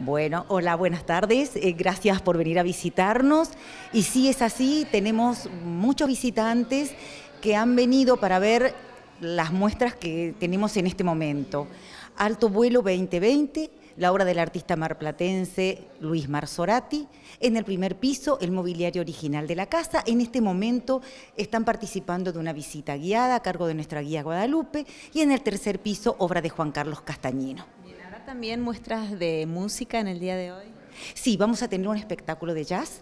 Bueno, hola, buenas tardes. Eh, gracias por venir a visitarnos. Y si es así, tenemos muchos visitantes que han venido para ver las muestras que tenemos en este momento. Alto Vuelo 2020, la obra del artista marplatense Luis Marzorati. En el primer piso, el mobiliario original de la casa. En este momento están participando de una visita guiada a cargo de nuestra guía Guadalupe. Y en el tercer piso, obra de Juan Carlos Castañino también muestras de música en el día de hoy? Sí, vamos a tener un espectáculo de jazz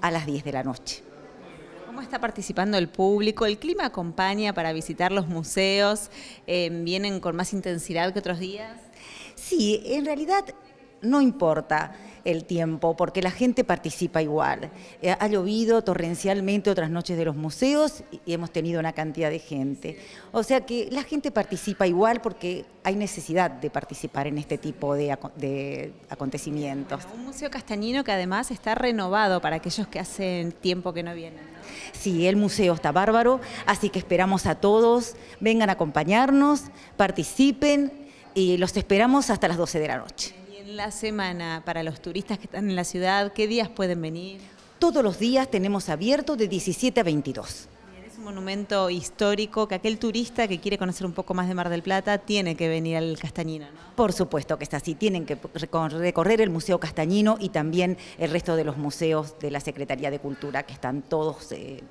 a las 10 de la noche. ¿Cómo está participando el público? ¿El clima acompaña para visitar los museos? Eh, ¿Vienen con más intensidad que otros días? Sí, en realidad no importa el tiempo, porque la gente participa igual. Eh, ha llovido torrencialmente otras noches de los museos y hemos tenido una cantidad de gente. O sea que la gente participa igual porque hay necesidad de participar en este tipo de, acontecimientos. un museo castañino que además está renovado para aquellos que hacen tiempo que no vienen. Sí, el museo está bárbaro, así que esperamos a todos, vengan a acompañarnos, participen y los esperamos hasta las 12 de la noche en la semana para los turistas que están en la ciudad? ¿Qué días pueden venir? Todos los días tenemos abierto de 17 a 22 Es un monumento histórico que aquel turista que quiere conocer un poco más de Mar del Plata tiene que venir al Castañino, ¿no? Por supuesto que está así, tienen que recorrer el Museo Castañino y también el resto de los museos de la Secretaría de Cultura que están todos eh,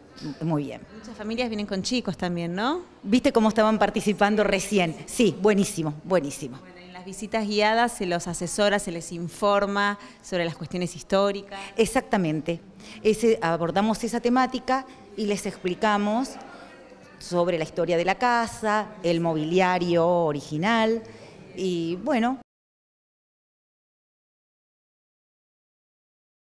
muy bien. Muchas familias vienen con chicos también, ¿no? ¿Viste cómo estaban participando recién? Sí, buenísimo, buenísimo visitas guiadas se los asesora, se les informa sobre las cuestiones históricas. Exactamente. abordamos esa temática y les explicamos sobre la historia de la casa, el mobiliario original y bueno,